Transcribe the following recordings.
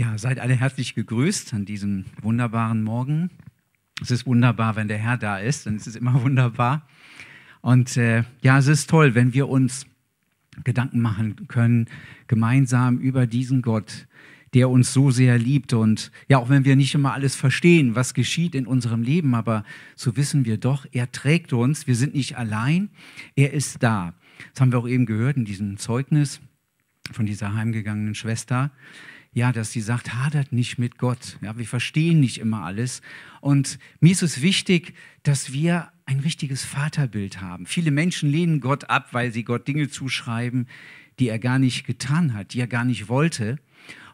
Ja, seid alle herzlich gegrüßt an diesem wunderbaren Morgen. Es ist wunderbar, wenn der Herr da ist, dann ist es immer wunderbar. Und äh, ja, es ist toll, wenn wir uns Gedanken machen können, gemeinsam über diesen Gott, der uns so sehr liebt. Und ja, auch wenn wir nicht immer alles verstehen, was geschieht in unserem Leben, aber so wissen wir doch, er trägt uns, wir sind nicht allein, er ist da. Das haben wir auch eben gehört in diesem Zeugnis von dieser heimgegangenen Schwester ja, dass sie sagt, hadert nicht mit Gott. Ja, wir verstehen nicht immer alles. Und mir ist es wichtig, dass wir ein richtiges Vaterbild haben. Viele Menschen lehnen Gott ab, weil sie Gott Dinge zuschreiben, die er gar nicht getan hat, die er gar nicht wollte.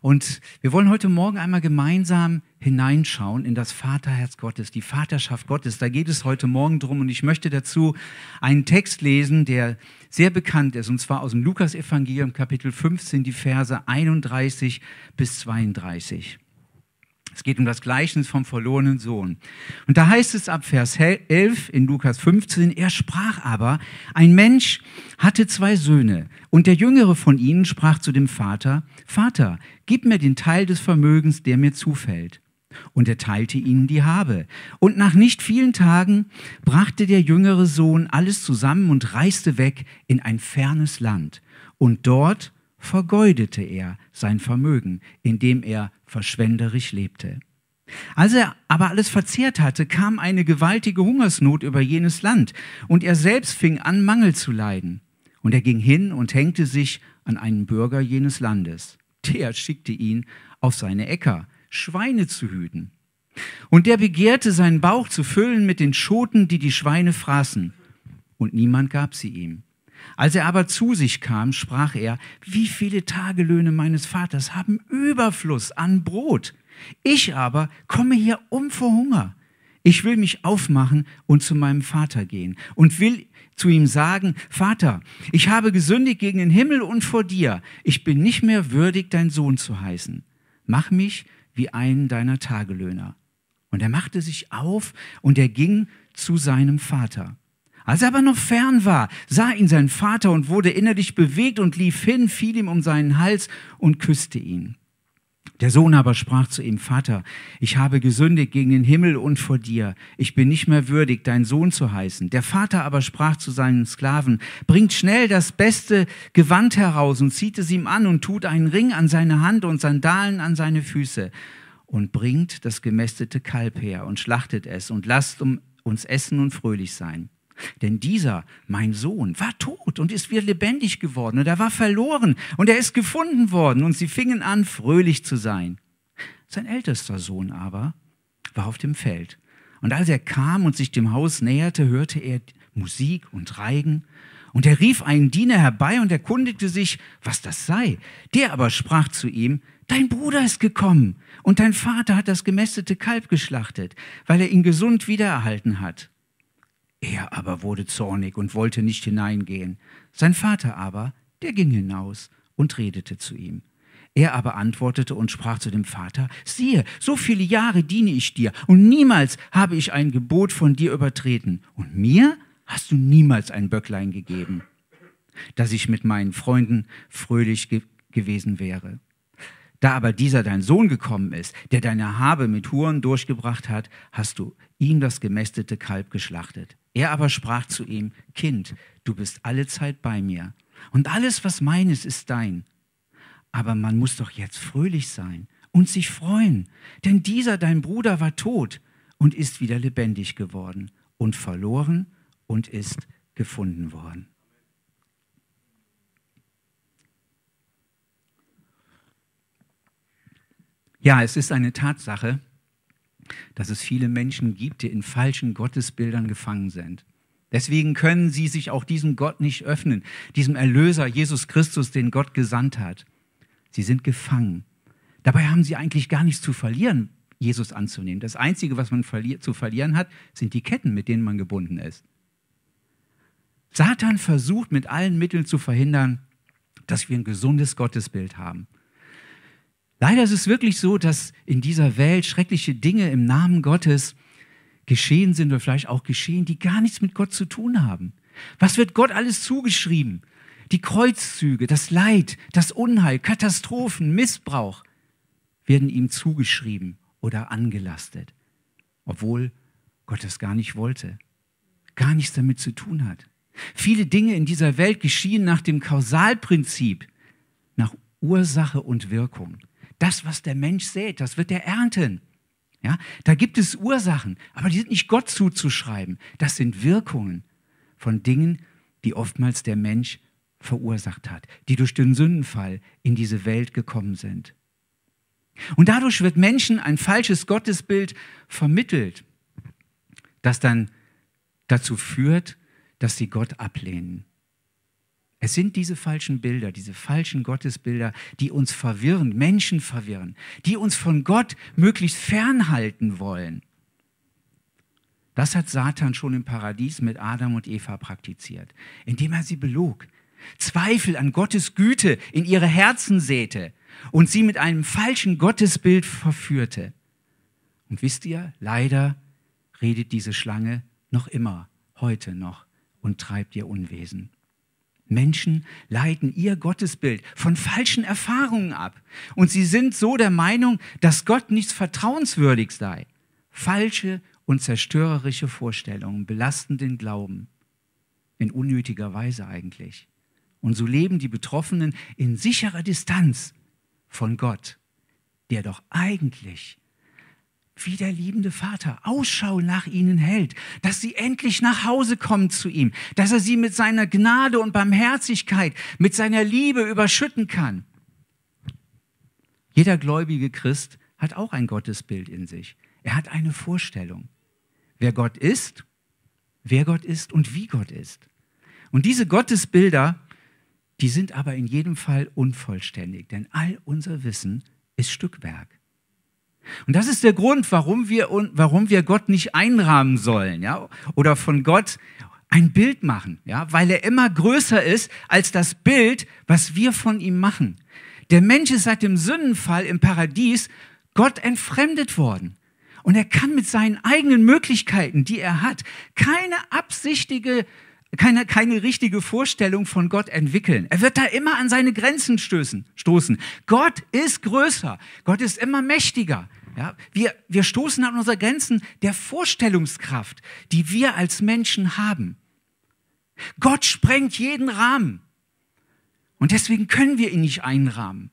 Und wir wollen heute Morgen einmal gemeinsam hineinschauen in das Vaterherz Gottes, die Vaterschaft Gottes. Da geht es heute Morgen drum und ich möchte dazu einen Text lesen, der sehr bekannt ist, und zwar aus dem Lukas-Evangelium, Kapitel 15, die Verse 31 bis 32. Es geht um das Gleichnis vom verlorenen Sohn. Und da heißt es ab Vers 11 in Lukas 15, er sprach aber, ein Mensch hatte zwei Söhne, und der jüngere von ihnen sprach zu dem Vater, Vater, gib mir den Teil des Vermögens, der mir zufällt und er teilte ihnen die Habe. Und nach nicht vielen Tagen brachte der jüngere Sohn alles zusammen und reiste weg in ein fernes Land. Und dort vergeudete er sein Vermögen, indem er verschwenderisch lebte. Als er aber alles verzehrt hatte, kam eine gewaltige Hungersnot über jenes Land, und er selbst fing an, Mangel zu leiden. Und er ging hin und hängte sich an einen Bürger jenes Landes. Der schickte ihn auf seine Äcker, Schweine zu hüten. Und der begehrte, seinen Bauch zu füllen mit den Schoten, die die Schweine fraßen. Und niemand gab sie ihm. Als er aber zu sich kam, sprach er, wie viele Tagelöhne meines Vaters haben Überfluss an Brot. Ich aber komme hier um vor Hunger. Ich will mich aufmachen und zu meinem Vater gehen und will zu ihm sagen, Vater, ich habe gesündigt gegen den Himmel und vor dir. Ich bin nicht mehr würdig, dein Sohn zu heißen. Mach mich wie einen deiner Tagelöhner. Und er machte sich auf und er ging zu seinem Vater. Als er aber noch fern war, sah ihn sein Vater und wurde innerlich bewegt und lief hin, fiel ihm um seinen Hals und küsste ihn. Der Sohn aber sprach zu ihm, Vater, ich habe gesündigt gegen den Himmel und vor dir. Ich bin nicht mehr würdig, dein Sohn zu heißen. Der Vater aber sprach zu seinen Sklaven, bringt schnell das beste Gewand heraus und zieht es ihm an und tut einen Ring an seine Hand und Sandalen an seine Füße und bringt das gemästete Kalb her und schlachtet es und lasst um uns essen und fröhlich sein. Denn dieser, mein Sohn, war tot und ist wieder lebendig geworden und er war verloren und er ist gefunden worden und sie fingen an, fröhlich zu sein. Sein ältester Sohn aber war auf dem Feld. Und als er kam und sich dem Haus näherte, hörte er Musik und Reigen. Und er rief einen Diener herbei und erkundigte sich, was das sei. Der aber sprach zu ihm, Dein Bruder ist gekommen und dein Vater hat das gemästete Kalb geschlachtet, weil er ihn gesund wiedererhalten hat. Er aber wurde zornig und wollte nicht hineingehen. Sein Vater aber, der ging hinaus und redete zu ihm. Er aber antwortete und sprach zu dem Vater, siehe, so viele Jahre diene ich dir und niemals habe ich ein Gebot von dir übertreten und mir hast du niemals ein Böcklein gegeben, dass ich mit meinen Freunden fröhlich ge gewesen wäre. Da aber dieser dein Sohn gekommen ist, der deine Habe mit Huren durchgebracht hat, hast du ihm das gemästete Kalb geschlachtet. Er aber sprach zu ihm, Kind, du bist alle Zeit bei mir, und alles, was meines, ist dein. Aber man muss doch jetzt fröhlich sein und sich freuen, denn dieser dein Bruder war tot und ist wieder lebendig geworden und verloren und ist gefunden worden. Ja, es ist eine Tatsache, dass es viele Menschen gibt, die in falschen Gottesbildern gefangen sind. Deswegen können sie sich auch diesem Gott nicht öffnen, diesem Erlöser Jesus Christus, den Gott gesandt hat. Sie sind gefangen. Dabei haben sie eigentlich gar nichts zu verlieren, Jesus anzunehmen. Das Einzige, was man verli zu verlieren hat, sind die Ketten, mit denen man gebunden ist. Satan versucht mit allen Mitteln zu verhindern, dass wir ein gesundes Gottesbild haben. Leider ist es wirklich so, dass in dieser Welt schreckliche Dinge im Namen Gottes geschehen sind oder vielleicht auch geschehen, die gar nichts mit Gott zu tun haben. Was wird Gott alles zugeschrieben? Die Kreuzzüge, das Leid, das Unheil, Katastrophen, Missbrauch werden ihm zugeschrieben oder angelastet, obwohl Gott das gar nicht wollte, gar nichts damit zu tun hat. Viele Dinge in dieser Welt geschehen nach dem Kausalprinzip, nach Ursache und Wirkung das, was der Mensch sät, das wird er ernten. Ja, da gibt es Ursachen, aber die sind nicht Gott zuzuschreiben. Das sind Wirkungen von Dingen, die oftmals der Mensch verursacht hat, die durch den Sündenfall in diese Welt gekommen sind. Und dadurch wird Menschen ein falsches Gottesbild vermittelt, das dann dazu führt, dass sie Gott ablehnen. Es sind diese falschen Bilder, diese falschen Gottesbilder, die uns verwirren, Menschen verwirren, die uns von Gott möglichst fernhalten wollen. Das hat Satan schon im Paradies mit Adam und Eva praktiziert, indem er sie belog, Zweifel an Gottes Güte in ihre Herzen säte und sie mit einem falschen Gottesbild verführte. Und wisst ihr, leider redet diese Schlange noch immer, heute noch, und treibt ihr Unwesen. Menschen leiten ihr Gottesbild von falschen Erfahrungen ab. Und sie sind so der Meinung, dass Gott nichts vertrauenswürdig sei. Falsche und zerstörerische Vorstellungen belasten den Glauben. In unnötiger Weise eigentlich. Und so leben die Betroffenen in sicherer Distanz von Gott, der doch eigentlich wie der liebende Vater Ausschau nach ihnen hält, dass sie endlich nach Hause kommen zu ihm, dass er sie mit seiner Gnade und Barmherzigkeit, mit seiner Liebe überschütten kann. Jeder gläubige Christ hat auch ein Gottesbild in sich. Er hat eine Vorstellung, wer Gott ist, wer Gott ist und wie Gott ist. Und diese Gottesbilder, die sind aber in jedem Fall unvollständig, denn all unser Wissen ist Stückwerk. Und das ist der Grund, warum wir, warum wir Gott nicht einrahmen sollen ja? oder von Gott ein Bild machen, ja? weil er immer größer ist als das Bild, was wir von ihm machen. Der Mensch ist seit dem Sündenfall im Paradies Gott entfremdet worden. Und er kann mit seinen eigenen Möglichkeiten, die er hat, keine absichtige, keine, keine richtige Vorstellung von Gott entwickeln. Er wird da immer an seine Grenzen stößen, stoßen. Gott ist größer. Gott ist immer mächtiger. Ja, wir, wir stoßen an unsere Grenzen der Vorstellungskraft, die wir als Menschen haben. Gott sprengt jeden Rahmen. Und deswegen können wir ihn nicht einrahmen.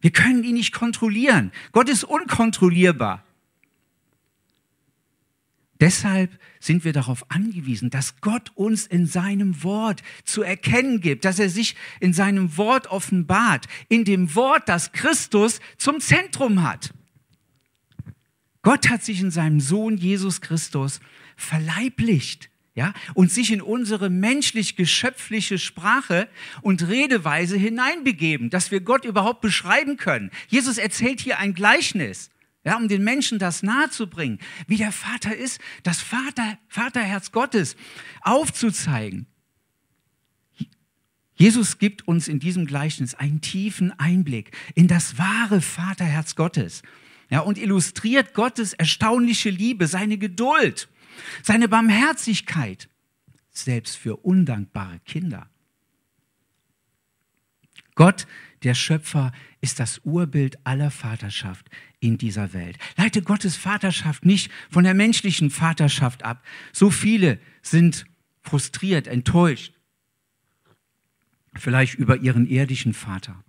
Wir können ihn nicht kontrollieren. Gott ist unkontrollierbar. Deshalb sind wir darauf angewiesen, dass Gott uns in seinem Wort zu erkennen gibt, dass er sich in seinem Wort offenbart, in dem Wort, das Christus zum Zentrum hat. Gott hat sich in seinem Sohn Jesus Christus verleiblicht. Ja, und sich in unsere menschlich-geschöpfliche Sprache und Redeweise hineinbegeben, dass wir Gott überhaupt beschreiben können. Jesus erzählt hier ein Gleichnis, ja, um den Menschen das nahezubringen, wie der Vater ist, das Vater, Vaterherz Gottes aufzuzeigen. Jesus gibt uns in diesem Gleichnis einen tiefen Einblick in das wahre Vaterherz Gottes ja, und illustriert Gottes erstaunliche Liebe, seine Geduld, seine Barmherzigkeit, selbst für undankbare Kinder. Gott, der Schöpfer, ist das Urbild aller Vaterschaft in dieser Welt. Leite Gottes Vaterschaft nicht von der menschlichen Vaterschaft ab. So viele sind frustriert, enttäuscht, vielleicht über ihren irdischen Vater.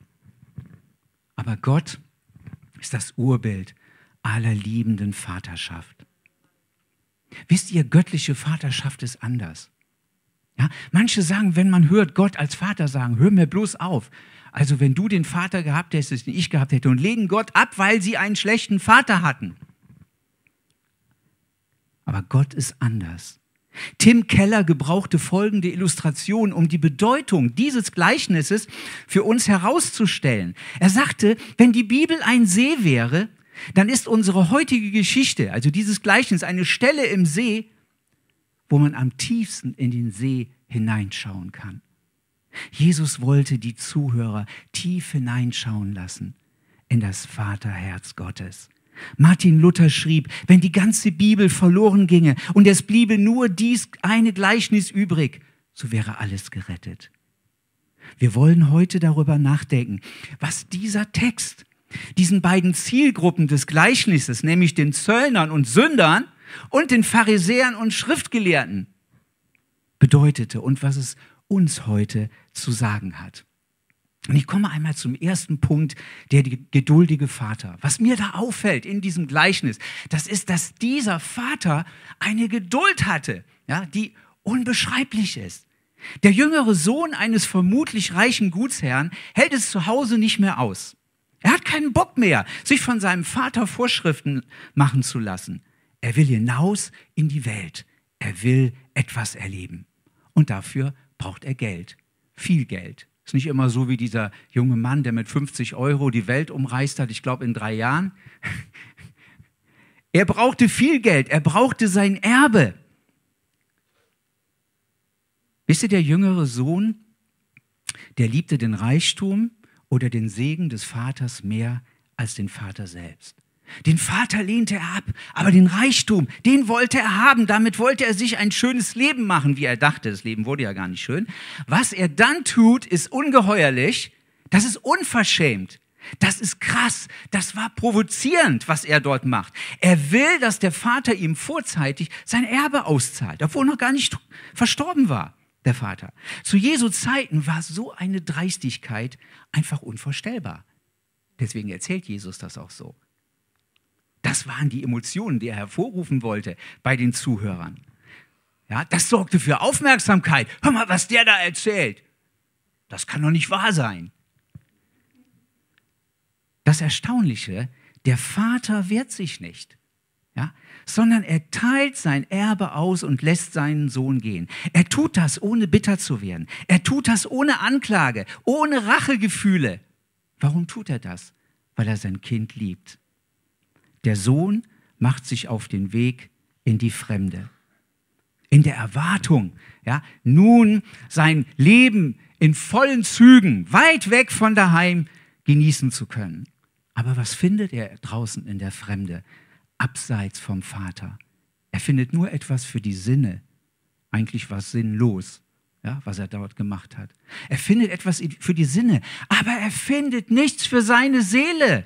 Aber Gott ist das Urbild aller liebenden Vaterschaft. Wisst ihr, göttliche Vaterschaft ist anders. Ja, manche sagen, wenn man hört Gott als Vater sagen, hör mir bloß auf. Also wenn du den Vater gehabt hättest, den ich gehabt hätte, und legen Gott ab, weil sie einen schlechten Vater hatten. Aber Gott ist anders. Tim Keller gebrauchte folgende Illustration, um die Bedeutung dieses Gleichnisses für uns herauszustellen. Er sagte, wenn die Bibel ein See wäre, dann ist unsere heutige Geschichte, also dieses Gleichnis, eine Stelle im See, wo man am tiefsten in den See hineinschauen kann. Jesus wollte die Zuhörer tief hineinschauen lassen in das Vaterherz Gottes. Martin Luther schrieb, wenn die ganze Bibel verloren ginge und es bliebe nur dies eine Gleichnis übrig, so wäre alles gerettet. Wir wollen heute darüber nachdenken, was dieser Text diesen beiden Zielgruppen des Gleichnisses, nämlich den Zöllnern und Sündern und den Pharisäern und Schriftgelehrten, bedeutete und was es uns heute zu sagen hat. Und ich komme einmal zum ersten Punkt, der geduldige Vater. Was mir da auffällt in diesem Gleichnis, das ist, dass dieser Vater eine Geduld hatte, ja, die unbeschreiblich ist. Der jüngere Sohn eines vermutlich reichen Gutsherrn hält es zu Hause nicht mehr aus. Er hat keinen Bock mehr, sich von seinem Vater Vorschriften machen zu lassen. Er will hinaus in die Welt. Er will etwas erleben. Und dafür braucht er Geld. Viel Geld. Ist nicht immer so wie dieser junge Mann, der mit 50 Euro die Welt umreist hat, ich glaube in drei Jahren. Er brauchte viel Geld, er brauchte sein Erbe. Wisst ihr, der jüngere Sohn, der liebte den Reichtum oder den Segen des Vaters mehr als den Vater selbst. Den Vater lehnte er ab, aber den Reichtum, den wollte er haben. Damit wollte er sich ein schönes Leben machen, wie er dachte. Das Leben wurde ja gar nicht schön. Was er dann tut, ist ungeheuerlich. Das ist unverschämt. Das ist krass. Das war provozierend, was er dort macht. Er will, dass der Vater ihm vorzeitig sein Erbe auszahlt, obwohl noch gar nicht verstorben war, der Vater. Zu Jesu Zeiten war so eine Dreistigkeit einfach unvorstellbar. Deswegen erzählt Jesus das auch so. Das waren die Emotionen, die er hervorrufen wollte bei den Zuhörern. Ja, das sorgte für Aufmerksamkeit. Hör mal, was der da erzählt. Das kann doch nicht wahr sein. Das Erstaunliche, der Vater wehrt sich nicht, ja, sondern er teilt sein Erbe aus und lässt seinen Sohn gehen. Er tut das, ohne bitter zu werden. Er tut das ohne Anklage, ohne Rachegefühle. Warum tut er das? Weil er sein Kind liebt. Der Sohn macht sich auf den Weg in die Fremde. In der Erwartung, ja, nun sein Leben in vollen Zügen, weit weg von daheim, genießen zu können. Aber was findet er draußen in der Fremde, abseits vom Vater? Er findet nur etwas für die Sinne. Eigentlich was sinnlos, ja, was er dort gemacht hat. Er findet etwas für die Sinne, aber er findet nichts für seine Seele.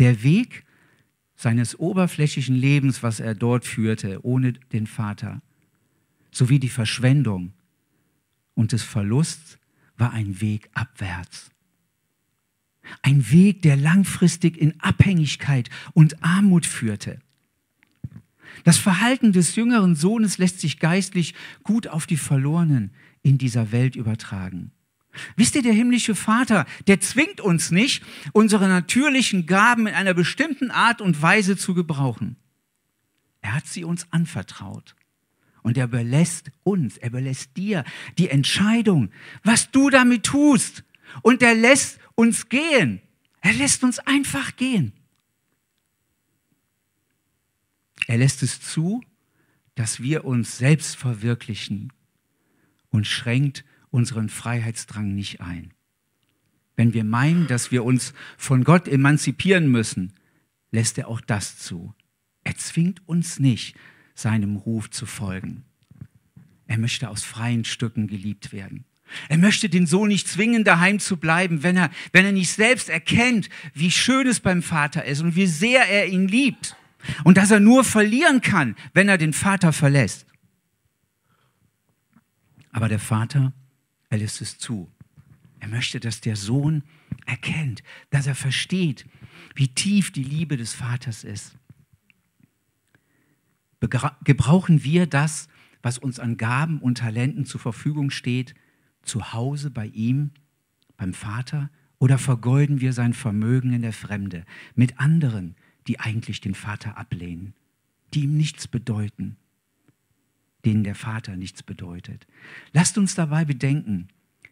Der Weg seines oberflächlichen Lebens, was er dort führte, ohne den Vater, sowie die Verschwendung und des Verlusts, war ein Weg abwärts. Ein Weg, der langfristig in Abhängigkeit und Armut führte. Das Verhalten des jüngeren Sohnes lässt sich geistlich gut auf die Verlorenen in dieser Welt übertragen. Wisst ihr, der himmlische Vater, der zwingt uns nicht, unsere natürlichen Gaben in einer bestimmten Art und Weise zu gebrauchen. Er hat sie uns anvertraut. Und er überlässt uns, er überlässt dir die Entscheidung, was du damit tust. Und er lässt uns gehen. Er lässt uns einfach gehen. Er lässt es zu, dass wir uns selbst verwirklichen und schränkt unseren Freiheitsdrang nicht ein. Wenn wir meinen, dass wir uns von Gott emanzipieren müssen, lässt er auch das zu. Er zwingt uns nicht, seinem Ruf zu folgen. Er möchte aus freien Stücken geliebt werden. Er möchte den Sohn nicht zwingen, daheim zu bleiben, wenn er, wenn er nicht selbst erkennt, wie schön es beim Vater ist und wie sehr er ihn liebt. Und dass er nur verlieren kann, wenn er den Vater verlässt. Aber der Vater er lässt es zu. Er möchte, dass der Sohn erkennt, dass er versteht, wie tief die Liebe des Vaters ist. Gebrauchen wir das, was uns an Gaben und Talenten zur Verfügung steht, zu Hause bei ihm, beim Vater, oder vergeuden wir sein Vermögen in der Fremde mit anderen, die eigentlich den Vater ablehnen, die ihm nichts bedeuten, denen der Vater nichts bedeutet. Lasst uns dabei bedenken,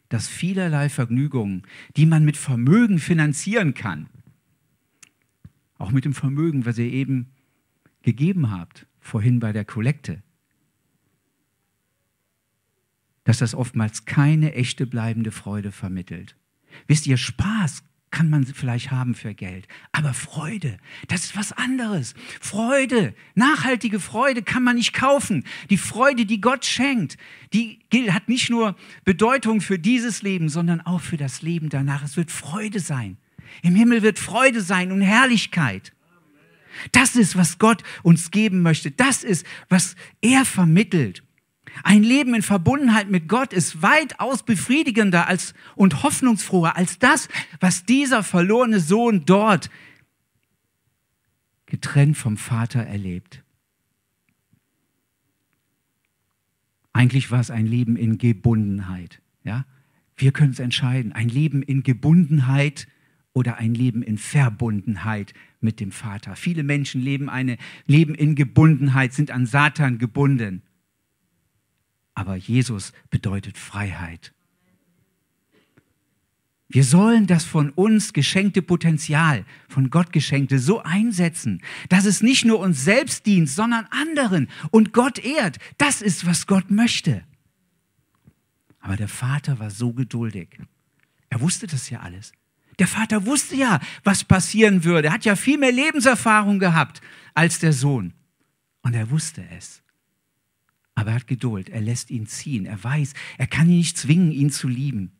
dass vielerlei Vergnügungen, die man mit Vermögen finanzieren kann, auch mit dem Vermögen, was ihr eben gegeben habt, vorhin bei der Kollekte, dass das oftmals keine echte bleibende Freude vermittelt. Wisst ihr, Spaß kann man vielleicht haben für Geld. Aber Freude, das ist was anderes. Freude, nachhaltige Freude kann man nicht kaufen. Die Freude, die Gott schenkt, die hat nicht nur Bedeutung für dieses Leben, sondern auch für das Leben danach. Es wird Freude sein. Im Himmel wird Freude sein und Herrlichkeit. Das ist, was Gott uns geben möchte. Das ist, was er vermittelt. Ein Leben in Verbundenheit mit Gott ist weitaus befriedigender als, und hoffnungsfroher als das, was dieser verlorene Sohn dort getrennt vom Vater erlebt. Eigentlich war es ein Leben in Gebundenheit. Ja? Wir können es entscheiden. Ein Leben in Gebundenheit oder ein Leben in Verbundenheit mit dem Vater. Viele Menschen leben, eine, leben in Gebundenheit, sind an Satan gebunden aber Jesus bedeutet Freiheit. Wir sollen das von uns geschenkte Potenzial, von Gott geschenkte, so einsetzen, dass es nicht nur uns selbst dient, sondern anderen und Gott ehrt. Das ist, was Gott möchte. Aber der Vater war so geduldig. Er wusste das ja alles. Der Vater wusste ja, was passieren würde. Er hat ja viel mehr Lebenserfahrung gehabt als der Sohn. Und er wusste es. Aber er hat Geduld, er lässt ihn ziehen, er weiß, er kann ihn nicht zwingen, ihn zu lieben.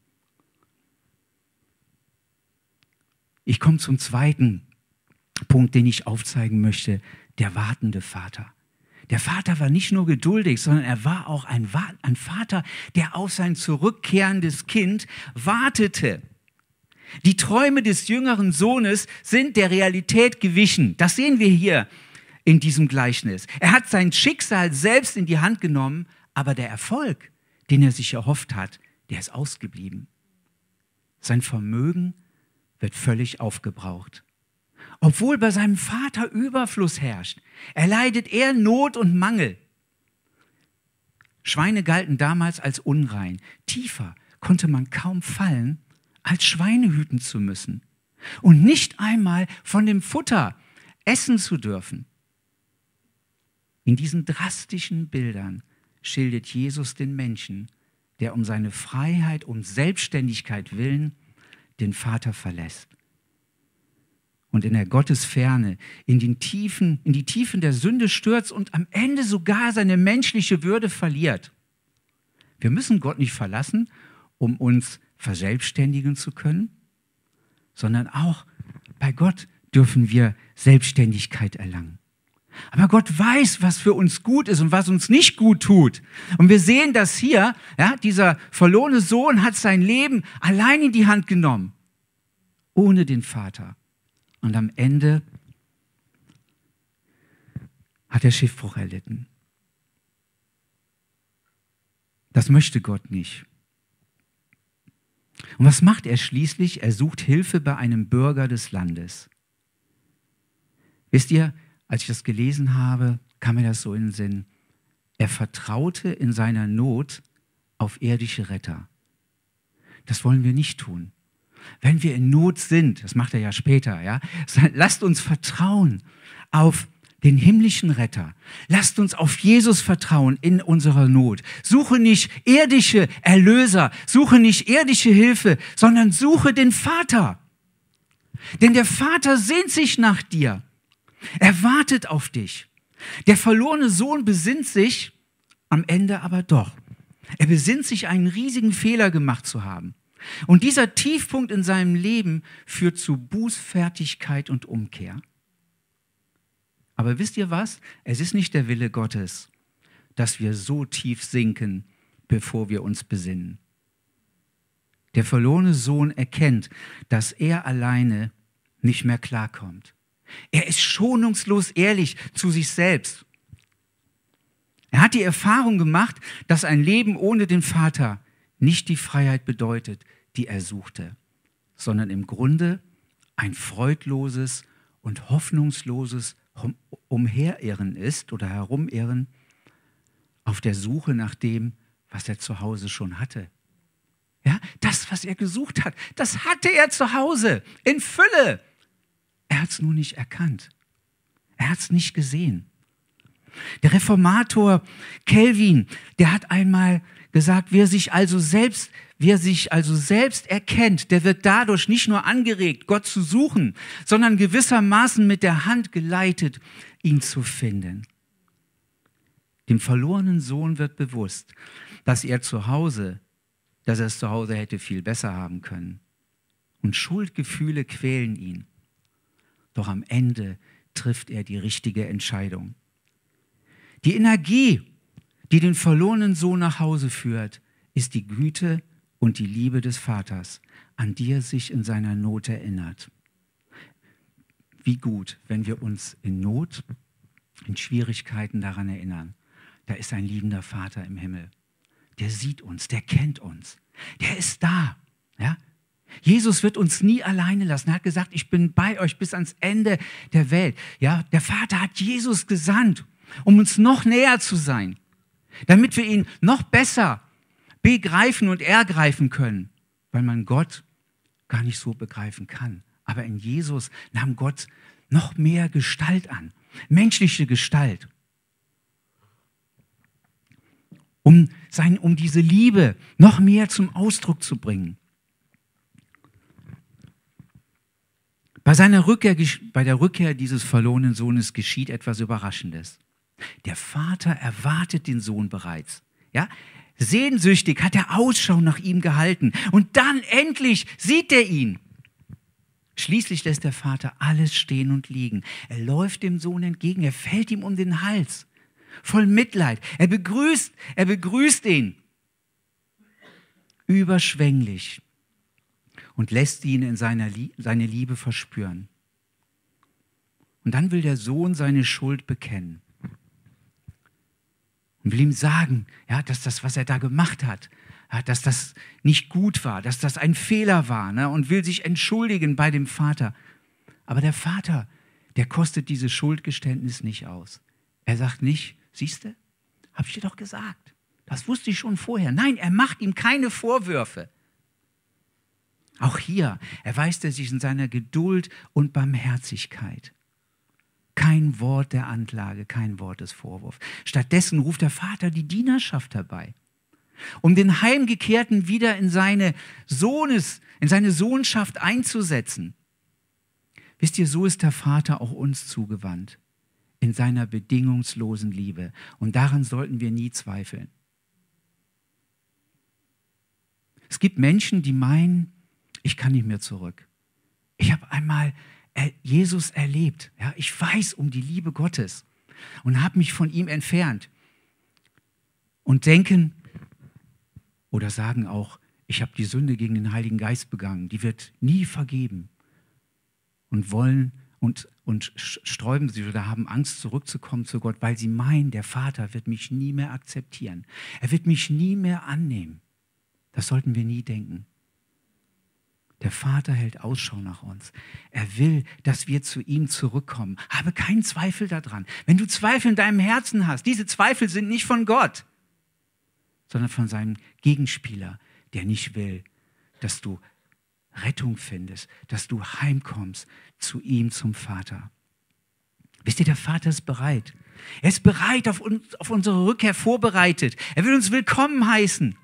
Ich komme zum zweiten Punkt, den ich aufzeigen möchte, der wartende Vater. Der Vater war nicht nur geduldig, sondern er war auch ein, ein Vater, der auf sein zurückkehrendes Kind wartete. Die Träume des jüngeren Sohnes sind der Realität gewichen. Das sehen wir hier in diesem Gleichnis. Er hat sein Schicksal selbst in die Hand genommen, aber der Erfolg, den er sich erhofft hat, der ist ausgeblieben. Sein Vermögen wird völlig aufgebraucht. Obwohl bei seinem Vater Überfluss herrscht, erleidet er Not und Mangel. Schweine galten damals als unrein. Tiefer konnte man kaum fallen, als Schweine hüten zu müssen und nicht einmal von dem Futter essen zu dürfen. In diesen drastischen Bildern schildert Jesus den Menschen, der um seine Freiheit und Selbstständigkeit willen den Vater verlässt. Und in der Gottesferne, in den Tiefen, in die Tiefen der Sünde stürzt und am Ende sogar seine menschliche Würde verliert. Wir müssen Gott nicht verlassen, um uns verselbstständigen zu können, sondern auch bei Gott dürfen wir Selbstständigkeit erlangen. Aber Gott weiß, was für uns gut ist und was uns nicht gut tut. Und wir sehen das hier, ja, dieser verlorene Sohn hat sein Leben allein in die Hand genommen, ohne den Vater. Und am Ende hat er Schiffbruch erlitten. Das möchte Gott nicht. Und was macht er schließlich? Er sucht Hilfe bei einem Bürger des Landes. Wisst ihr, als ich das gelesen habe, kam mir das so in den Sinn. Er vertraute in seiner Not auf irdische Retter. Das wollen wir nicht tun. Wenn wir in Not sind, das macht er ja später, ja, lasst uns vertrauen auf den himmlischen Retter. Lasst uns auf Jesus vertrauen in unserer Not. Suche nicht irdische Erlöser, suche nicht irdische Hilfe, sondern suche den Vater. Denn der Vater sehnt sich nach dir. Er wartet auf dich. Der verlorene Sohn besinnt sich, am Ende aber doch. Er besinnt sich, einen riesigen Fehler gemacht zu haben. Und dieser Tiefpunkt in seinem Leben führt zu Bußfertigkeit und Umkehr. Aber wisst ihr was? Es ist nicht der Wille Gottes, dass wir so tief sinken, bevor wir uns besinnen. Der verlorene Sohn erkennt, dass er alleine nicht mehr klarkommt. Er ist schonungslos ehrlich zu sich selbst. Er hat die Erfahrung gemacht, dass ein Leben ohne den Vater nicht die Freiheit bedeutet, die er suchte, sondern im Grunde ein freudloses und hoffnungsloses Umherirren ist oder Herumirren auf der Suche nach dem, was er zu Hause schon hatte. Ja, das, was er gesucht hat, das hatte er zu Hause in Fülle. Er hat es nur nicht erkannt. Er hat es nicht gesehen. Der Reformator Kelvin, der hat einmal gesagt, wer sich also selbst, wer sich also selbst erkennt, der wird dadurch nicht nur angeregt, Gott zu suchen, sondern gewissermaßen mit der Hand geleitet, ihn zu finden. Dem verlorenen Sohn wird bewusst, dass er zu Hause, dass er es zu Hause hätte viel besser haben können. Und Schuldgefühle quälen ihn. Doch am Ende trifft er die richtige Entscheidung. Die Energie, die den verlorenen Sohn nach Hause führt, ist die Güte und die Liebe des Vaters, an die er sich in seiner Not erinnert. Wie gut, wenn wir uns in Not, in Schwierigkeiten daran erinnern. Da ist ein liebender Vater im Himmel. Der sieht uns, der kennt uns, der ist da. Ja? Jesus wird uns nie alleine lassen. Er hat gesagt, ich bin bei euch bis ans Ende der Welt. Ja, der Vater hat Jesus gesandt, um uns noch näher zu sein, damit wir ihn noch besser begreifen und ergreifen können, weil man Gott gar nicht so begreifen kann. Aber in Jesus nahm Gott noch mehr Gestalt an, menschliche Gestalt, um, sein, um diese Liebe noch mehr zum Ausdruck zu bringen. Bei, seiner Rückkehr, bei der Rückkehr dieses verlorenen Sohnes geschieht etwas Überraschendes. Der Vater erwartet den Sohn bereits. Ja? Sehnsüchtig hat er Ausschau nach ihm gehalten. Und dann endlich sieht er ihn. Schließlich lässt der Vater alles stehen und liegen. Er läuft dem Sohn entgegen, er fällt ihm um den Hals. Voll Mitleid. Er begrüßt, er begrüßt ihn. Überschwänglich und lässt ihn in seiner seine Liebe verspüren. Und dann will der Sohn seine Schuld bekennen und will ihm sagen, ja, dass das, was er da gemacht hat, ja, dass das nicht gut war, dass das ein Fehler war ne, und will sich entschuldigen bei dem Vater. Aber der Vater, der kostet dieses Schuldgeständnis nicht aus. Er sagt nicht, siehst du, hab ich dir doch gesagt. Das wusste ich schon vorher. Nein, er macht ihm keine Vorwürfe. Auch hier erweist er sich in seiner Geduld und Barmherzigkeit. Kein Wort der Anklage, kein Wort des Vorwurfs. Stattdessen ruft der Vater die Dienerschaft herbei, um den Heimgekehrten wieder in seine Sohnes, in seine Sohnschaft einzusetzen. Wisst ihr, so ist der Vater auch uns zugewandt in seiner bedingungslosen Liebe. Und daran sollten wir nie zweifeln. Es gibt Menschen, die meinen, ich kann nicht mehr zurück. Ich habe einmal äh, Jesus erlebt. Ja, ich weiß um die Liebe Gottes und habe mich von ihm entfernt. Und denken oder sagen auch, ich habe die Sünde gegen den Heiligen Geist begangen, die wird nie vergeben. Und wollen und, und sträuben sich oder haben Angst, zurückzukommen zu Gott, weil sie meinen, der Vater wird mich nie mehr akzeptieren. Er wird mich nie mehr annehmen. Das sollten wir nie denken. Der Vater hält Ausschau nach uns. Er will, dass wir zu ihm zurückkommen. Habe keinen Zweifel daran. Wenn du Zweifel in deinem Herzen hast, diese Zweifel sind nicht von Gott, sondern von seinem Gegenspieler, der nicht will, dass du Rettung findest, dass du heimkommst zu ihm, zum Vater. Wisst ihr, der Vater ist bereit. Er ist bereit, auf, uns, auf unsere Rückkehr vorbereitet. Er will uns willkommen heißen.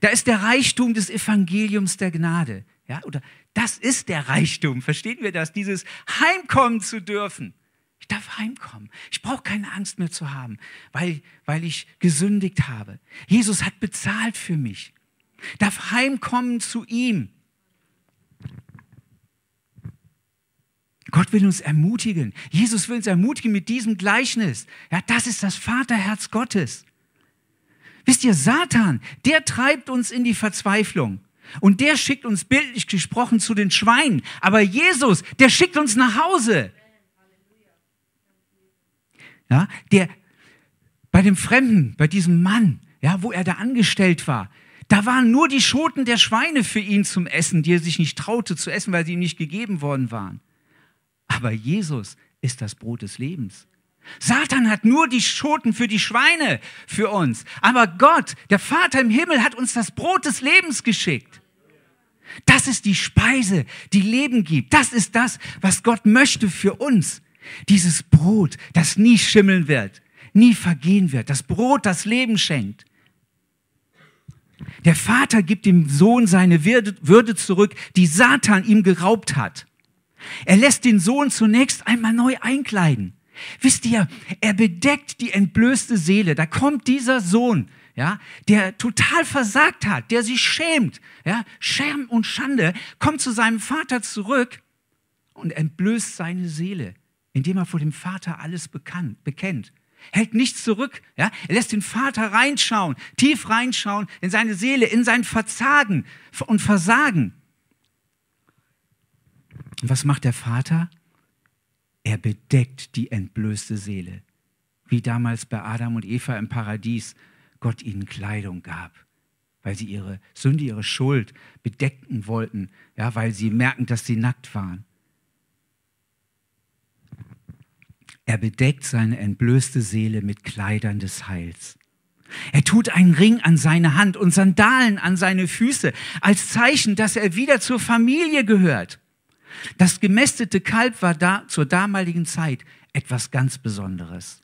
Da ist der Reichtum des Evangeliums der Gnade. Ja, oder das ist der Reichtum. Verstehen wir das? Dieses Heimkommen zu dürfen. Ich darf heimkommen. Ich brauche keine Angst mehr zu haben, weil, weil ich gesündigt habe. Jesus hat bezahlt für mich. Ich darf heimkommen zu ihm. Gott will uns ermutigen. Jesus will uns ermutigen mit diesem Gleichnis. Ja, das ist das Vaterherz Gottes. Wisst ihr, Satan, der treibt uns in die Verzweiflung. Und der schickt uns bildlich gesprochen zu den Schweinen. Aber Jesus, der schickt uns nach Hause. Ja, der, bei dem Fremden, bei diesem Mann, ja, wo er da angestellt war, da waren nur die Schoten der Schweine für ihn zum Essen, die er sich nicht traute zu essen, weil sie ihm nicht gegeben worden waren. Aber Jesus ist das Brot des Lebens. Satan hat nur die Schoten für die Schweine für uns. Aber Gott, der Vater im Himmel, hat uns das Brot des Lebens geschickt. Das ist die Speise, die Leben gibt. Das ist das, was Gott möchte für uns. Dieses Brot, das nie schimmeln wird, nie vergehen wird. Das Brot, das Leben schenkt. Der Vater gibt dem Sohn seine Würde zurück, die Satan ihm geraubt hat. Er lässt den Sohn zunächst einmal neu einkleiden. Wisst ihr, er bedeckt die entblößte Seele. Da kommt dieser Sohn, ja, der total versagt hat, der sich schämt, ja, Scham und Schande, kommt zu seinem Vater zurück und entblößt seine Seele, indem er vor dem Vater alles bekannt, bekennt. Hält nichts zurück, ja? Er lässt den Vater reinschauen, tief reinschauen in seine Seele, in sein Verzagen und Versagen. Und was macht der Vater? Er bedeckt die entblößte Seele, wie damals bei Adam und Eva im Paradies Gott ihnen Kleidung gab, weil sie ihre Sünde, ihre Schuld bedecken wollten, ja, weil sie merken, dass sie nackt waren. Er bedeckt seine entblößte Seele mit Kleidern des Heils. Er tut einen Ring an seine Hand und Sandalen an seine Füße als Zeichen, dass er wieder zur Familie gehört. Das gemästete Kalb war da, zur damaligen Zeit etwas ganz Besonderes.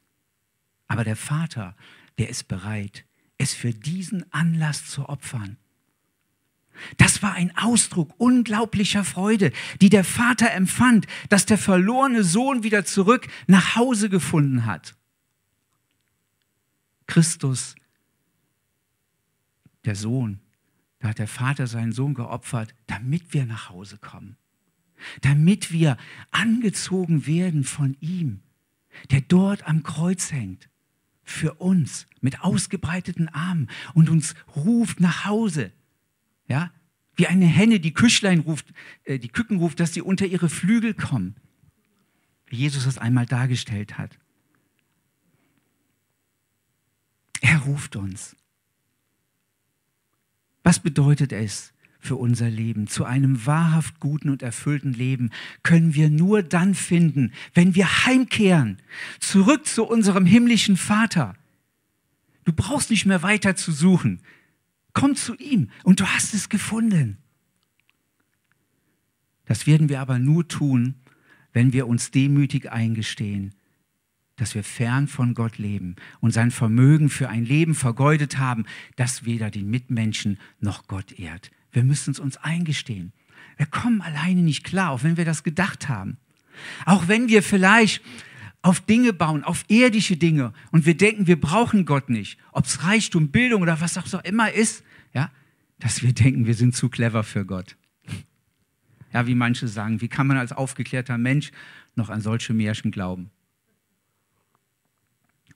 Aber der Vater, der ist bereit, es für diesen Anlass zu opfern. Das war ein Ausdruck unglaublicher Freude, die der Vater empfand, dass der verlorene Sohn wieder zurück nach Hause gefunden hat. Christus, der Sohn, da hat der Vater seinen Sohn geopfert, damit wir nach Hause kommen damit wir angezogen werden von ihm, der dort am Kreuz hängt, für uns mit ausgebreiteten Armen und uns ruft nach Hause. Ja, wie eine Henne, die Küchlein ruft, äh, die Küken ruft, dass sie unter ihre Flügel kommen. Wie Jesus das einmal dargestellt hat. Er ruft uns. Was bedeutet es, für unser Leben, zu einem wahrhaft guten und erfüllten Leben, können wir nur dann finden, wenn wir heimkehren, zurück zu unserem himmlischen Vater. Du brauchst nicht mehr weiter zu suchen. Komm zu ihm und du hast es gefunden. Das werden wir aber nur tun, wenn wir uns demütig eingestehen, dass wir fern von Gott leben und sein Vermögen für ein Leben vergeudet haben, das weder den Mitmenschen noch Gott ehrt. Wir müssen es uns eingestehen. Wir kommen alleine nicht klar, auch wenn wir das gedacht haben. Auch wenn wir vielleicht auf Dinge bauen, auf irdische Dinge und wir denken, wir brauchen Gott nicht, ob es Reichtum, Bildung oder was auch so immer ist, ja, dass wir denken, wir sind zu clever für Gott. Ja, wie manche sagen, wie kann man als aufgeklärter Mensch noch an solche Märchen glauben?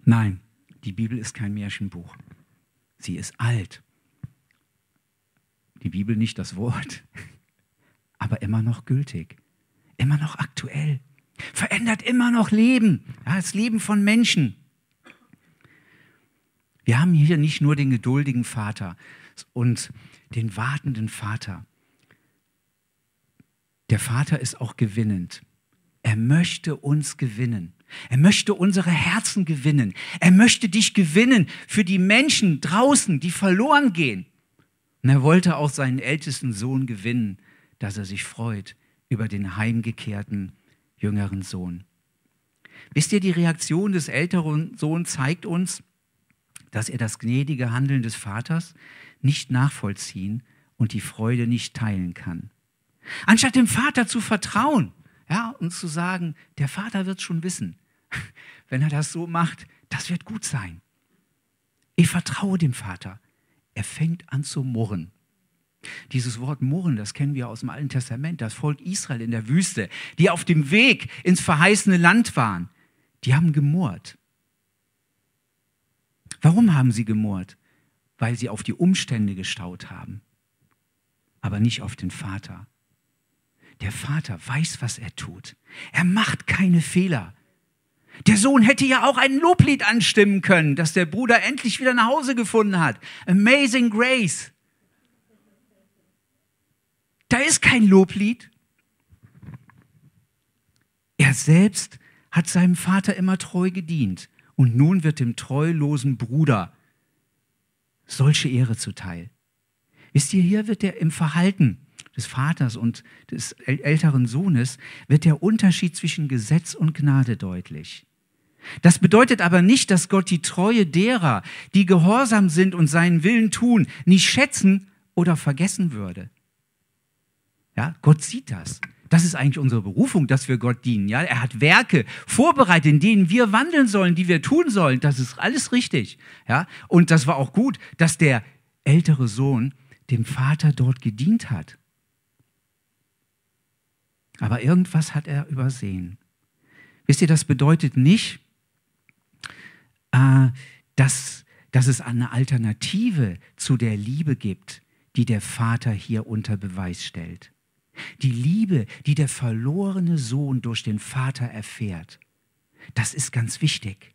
Nein, die Bibel ist kein Märchenbuch. Sie ist alt die Bibel nicht das Wort, aber immer noch gültig, immer noch aktuell, verändert immer noch Leben, ja, das Leben von Menschen. Wir haben hier nicht nur den geduldigen Vater und den wartenden Vater. Der Vater ist auch gewinnend. Er möchte uns gewinnen. Er möchte unsere Herzen gewinnen. Er möchte dich gewinnen für die Menschen draußen, die verloren gehen. Und er wollte auch seinen ältesten Sohn gewinnen, dass er sich freut über den heimgekehrten jüngeren Sohn. Wisst ihr, die Reaktion des älteren Sohns zeigt uns, dass er das gnädige Handeln des Vaters nicht nachvollziehen und die Freude nicht teilen kann. Anstatt dem Vater zu vertrauen ja, und zu sagen, der Vater wird schon wissen, wenn er das so macht, das wird gut sein. Ich vertraue dem Vater. Er fängt an zu murren. Dieses Wort murren, das kennen wir aus dem Alten Testament, das Volk Israel in der Wüste, die auf dem Weg ins verheißene Land waren, die haben gemurrt. Warum haben sie gemurrt? Weil sie auf die Umstände gestaut haben, aber nicht auf den Vater. Der Vater weiß, was er tut. Er macht keine Fehler. Der Sohn hätte ja auch ein Loblied anstimmen können, dass der Bruder endlich wieder nach Hause gefunden hat. Amazing Grace. Da ist kein Loblied. Er selbst hat seinem Vater immer treu gedient und nun wird dem treulosen Bruder solche Ehre zuteil. Wisst ihr, hier wird er im Verhalten des Vaters und des älteren Sohnes wird der Unterschied zwischen Gesetz und Gnade deutlich. Das bedeutet aber nicht, dass Gott die Treue derer, die gehorsam sind und seinen Willen tun, nicht schätzen oder vergessen würde. Ja, Gott sieht das. Das ist eigentlich unsere Berufung, dass wir Gott dienen. Ja, er hat Werke vorbereitet, in denen wir wandeln sollen, die wir tun sollen. Das ist alles richtig. Ja, und das war auch gut, dass der ältere Sohn dem Vater dort gedient hat. Aber irgendwas hat er übersehen. Wisst ihr, das bedeutet nicht, äh, dass, dass es eine Alternative zu der Liebe gibt, die der Vater hier unter Beweis stellt. Die Liebe, die der verlorene Sohn durch den Vater erfährt, das ist ganz wichtig.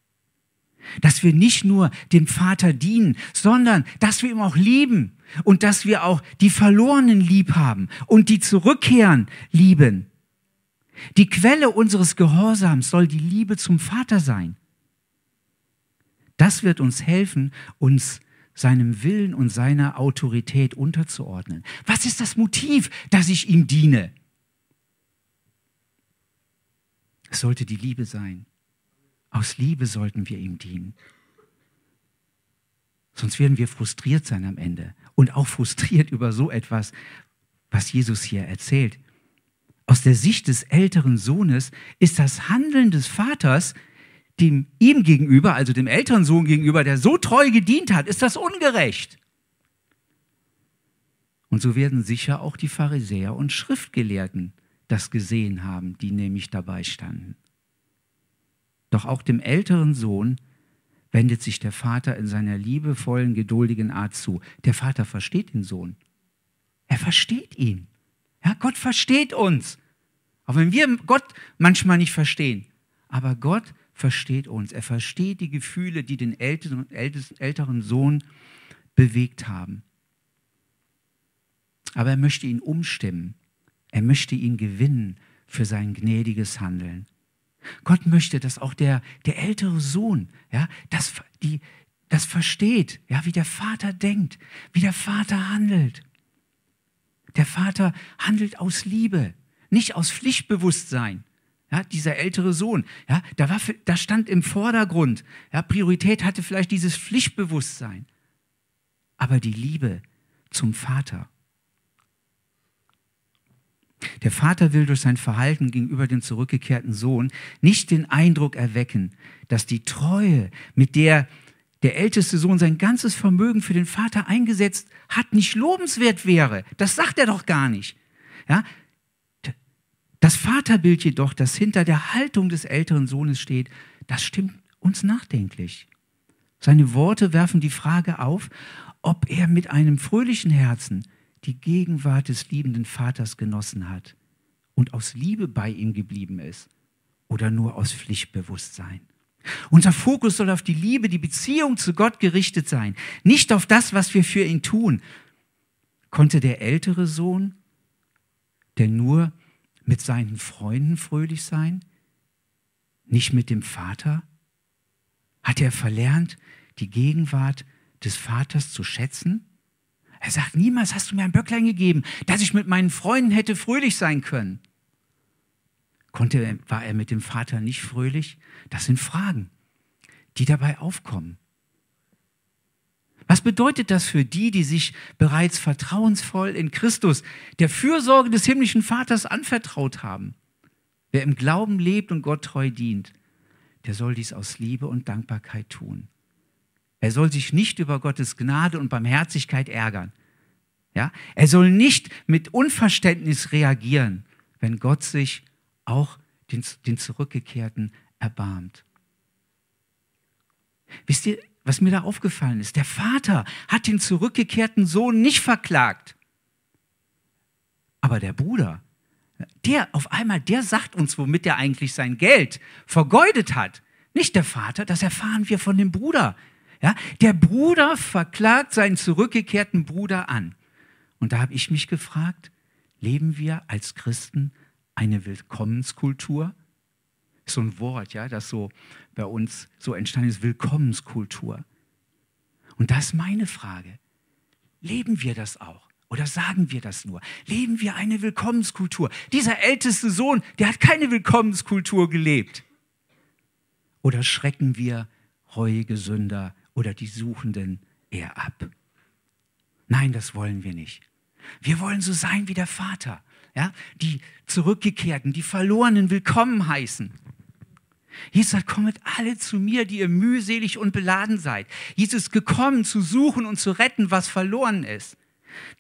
Dass wir nicht nur dem Vater dienen, sondern dass wir ihm auch lieben und dass wir auch die Verlorenen lieb haben und die Zurückkehren lieben. Die Quelle unseres Gehorsams soll die Liebe zum Vater sein. Das wird uns helfen, uns seinem Willen und seiner Autorität unterzuordnen. Was ist das Motiv, dass ich ihm diene? Es sollte die Liebe sein. Aus Liebe sollten wir ihm dienen. Sonst werden wir frustriert sein am Ende und auch frustriert über so etwas, was Jesus hier erzählt. Aus der Sicht des älteren Sohnes ist das Handeln des Vaters dem ihm gegenüber, also dem älteren Sohn gegenüber, der so treu gedient hat, ist das ungerecht. Und so werden sicher auch die Pharisäer und Schriftgelehrten das gesehen haben, die nämlich dabei standen. Doch auch dem älteren Sohn wendet sich der Vater in seiner liebevollen, geduldigen Art zu. Der Vater versteht den Sohn. Er versteht ihn. Ja, Gott versteht uns. Auch wenn wir Gott manchmal nicht verstehen. Aber Gott versteht uns. Er versteht die Gefühle, die den älteren, älteren Sohn bewegt haben. Aber er möchte ihn umstimmen. Er möchte ihn gewinnen für sein gnädiges Handeln. Gott möchte, dass auch der, der ältere Sohn ja, das, die, das versteht, ja, wie der Vater denkt, wie der Vater handelt. Der Vater handelt aus Liebe, nicht aus Pflichtbewusstsein. Ja, dieser ältere Sohn, ja, da, war, da stand im Vordergrund. Ja, Priorität hatte vielleicht dieses Pflichtbewusstsein, aber die Liebe zum Vater. Der Vater will durch sein Verhalten gegenüber dem zurückgekehrten Sohn nicht den Eindruck erwecken, dass die Treue, mit der der älteste Sohn sein ganzes Vermögen für den Vater eingesetzt hat, nicht lobenswert wäre. Das sagt er doch gar nicht. Ja? Das Vaterbild jedoch, das hinter der Haltung des älteren Sohnes steht, das stimmt uns nachdenklich. Seine Worte werfen die Frage auf, ob er mit einem fröhlichen Herzen die Gegenwart des liebenden Vaters genossen hat und aus Liebe bei ihm geblieben ist oder nur aus Pflichtbewusstsein. Unser Fokus soll auf die Liebe, die Beziehung zu Gott gerichtet sein, nicht auf das, was wir für ihn tun. Konnte der ältere Sohn, denn nur mit seinen Freunden fröhlich sein, nicht mit dem Vater? Hat er verlernt, die Gegenwart des Vaters zu schätzen? Er sagt, niemals hast du mir ein Böcklein gegeben, dass ich mit meinen Freunden hätte fröhlich sein können. Konnte, war er mit dem Vater nicht fröhlich? Das sind Fragen, die dabei aufkommen. Was bedeutet das für die, die sich bereits vertrauensvoll in Christus, der Fürsorge des himmlischen Vaters, anvertraut haben? Wer im Glauben lebt und Gott treu dient, der soll dies aus Liebe und Dankbarkeit tun. Er soll sich nicht über Gottes Gnade und Barmherzigkeit ärgern. Ja? Er soll nicht mit Unverständnis reagieren, wenn Gott sich auch den, den Zurückgekehrten erbarmt. Wisst ihr, was mir da aufgefallen ist? Der Vater hat den zurückgekehrten Sohn nicht verklagt. Aber der Bruder, der auf einmal, der sagt uns, womit er eigentlich sein Geld vergeudet hat. Nicht der Vater, das erfahren wir von dem Bruder. Ja, der Bruder verklagt seinen zurückgekehrten Bruder an. Und da habe ich mich gefragt, leben wir als Christen eine Willkommenskultur. So ein Wort, ja, das so bei uns so entstanden ist, Willkommenskultur. Und das ist meine Frage, leben wir das auch? Oder sagen wir das nur? Leben wir eine Willkommenskultur? Dieser älteste Sohn, der hat keine Willkommenskultur gelebt. Oder schrecken wir reuige Sünder oder die Suchenden eher ab? Nein, das wollen wir nicht. Wir wollen so sein wie der Vater ja, die Zurückgekehrten, die Verlorenen willkommen heißen. Jesus sagt, kommet alle zu mir, die ihr mühselig und beladen seid. Jesus ist gekommen, zu suchen und zu retten, was verloren ist.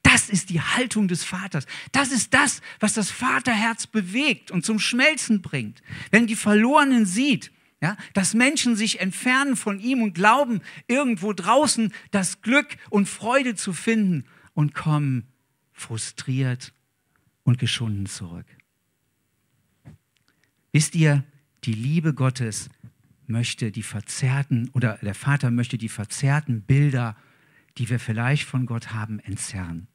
Das ist die Haltung des Vaters. Das ist das, was das Vaterherz bewegt und zum Schmelzen bringt. Wenn die Verlorenen sieht, ja, dass Menschen sich entfernen von ihm und glauben, irgendwo draußen das Glück und Freude zu finden und kommen frustriert und geschunden zurück. Wisst ihr, die Liebe Gottes möchte die verzerrten oder der Vater möchte die verzerrten Bilder, die wir vielleicht von Gott haben, entzerren.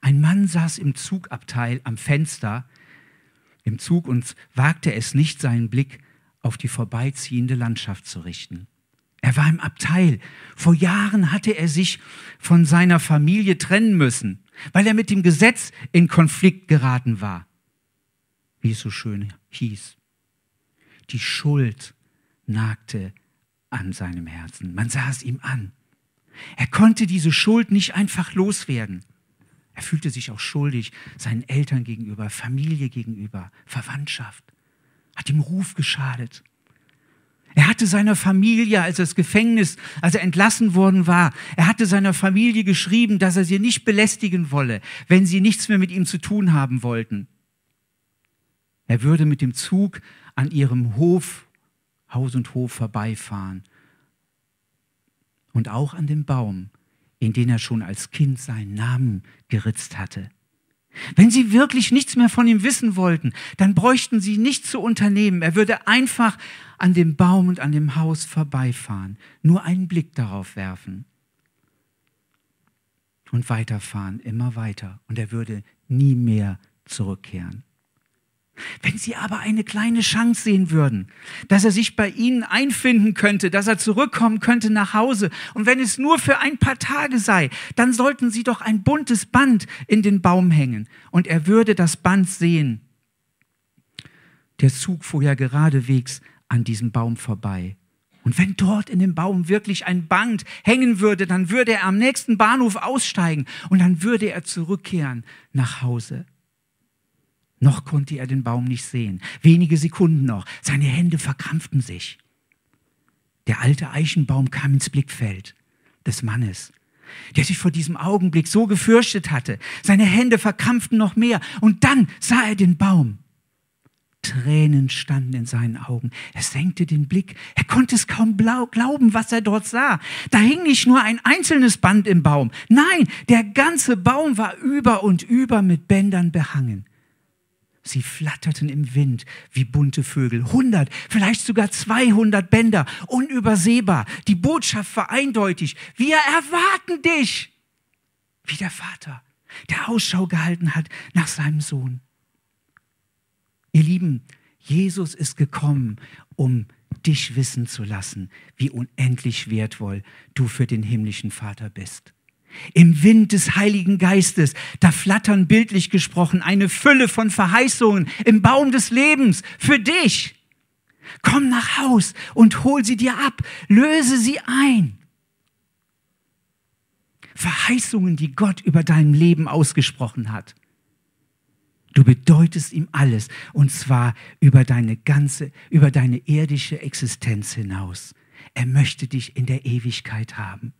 Ein Mann saß im Zugabteil am Fenster im Zug und wagte es nicht, seinen Blick auf die vorbeiziehende Landschaft zu richten. Er war im Abteil. Vor Jahren hatte er sich von seiner Familie trennen müssen, weil er mit dem Gesetz in Konflikt geraten war. Wie es so schön hieß. Die Schuld nagte an seinem Herzen. Man sah es ihm an. Er konnte diese Schuld nicht einfach loswerden. Er fühlte sich auch schuldig seinen Eltern gegenüber, Familie gegenüber, Verwandtschaft. Hat dem Ruf geschadet. Er hatte seiner Familie, als er das Gefängnis, als er entlassen worden war, er hatte seiner Familie geschrieben, dass er sie nicht belästigen wolle, wenn sie nichts mehr mit ihm zu tun haben wollten. Er würde mit dem Zug an ihrem Hof, Haus und Hof vorbeifahren und auch an dem Baum, in den er schon als Kind seinen Namen geritzt hatte. Wenn sie wirklich nichts mehr von ihm wissen wollten, dann bräuchten sie nichts zu unternehmen. Er würde einfach an dem Baum und an dem Haus vorbeifahren, nur einen Blick darauf werfen und weiterfahren, immer weiter. Und er würde nie mehr zurückkehren. Wenn sie aber eine kleine Chance sehen würden, dass er sich bei ihnen einfinden könnte, dass er zurückkommen könnte nach Hause, und wenn es nur für ein paar Tage sei, dann sollten sie doch ein buntes Band in den Baum hängen, und er würde das Band sehen. Der Zug fuhr ja geradewegs an diesem Baum vorbei. Und wenn dort in dem Baum wirklich ein Band hängen würde, dann würde er am nächsten Bahnhof aussteigen und dann würde er zurückkehren nach Hause. Noch konnte er den Baum nicht sehen. Wenige Sekunden noch. Seine Hände verkrampften sich. Der alte Eichenbaum kam ins Blickfeld des Mannes, der sich vor diesem Augenblick so gefürchtet hatte. Seine Hände verkrampften noch mehr. Und dann sah er den Baum. Tränen standen in seinen Augen. Er senkte den Blick. Er konnte es kaum glauben, was er dort sah. Da hing nicht nur ein einzelnes Band im Baum. Nein, der ganze Baum war über und über mit Bändern behangen. Sie flatterten im Wind wie bunte Vögel. 100, vielleicht sogar 200 Bänder, unübersehbar. Die Botschaft war eindeutig. Wir erwarten dich, wie der Vater, der Ausschau gehalten hat nach seinem Sohn. Ihr Lieben, Jesus ist gekommen, um dich wissen zu lassen, wie unendlich wertvoll du für den himmlischen Vater bist im Wind des Heiligen Geistes. Da flattern bildlich gesprochen eine Fülle von Verheißungen im Baum des Lebens für dich. Komm nach Haus und hol sie dir ab, löse sie ein. Verheißungen, die Gott über deinem Leben ausgesprochen hat. Du bedeutest ihm alles und zwar über deine ganze, über deine irdische Existenz hinaus. Er möchte dich in der Ewigkeit haben.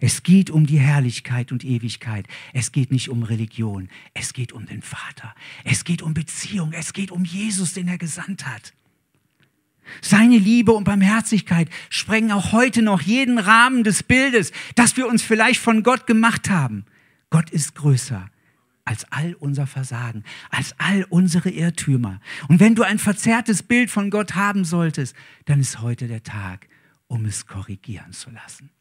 Es geht um die Herrlichkeit und Ewigkeit. Es geht nicht um Religion. Es geht um den Vater. Es geht um Beziehung. Es geht um Jesus, den er gesandt hat. Seine Liebe und Barmherzigkeit sprengen auch heute noch jeden Rahmen des Bildes, das wir uns vielleicht von Gott gemacht haben. Gott ist größer als all unser Versagen, als all unsere Irrtümer. Und wenn du ein verzerrtes Bild von Gott haben solltest, dann ist heute der Tag, um es korrigieren zu lassen.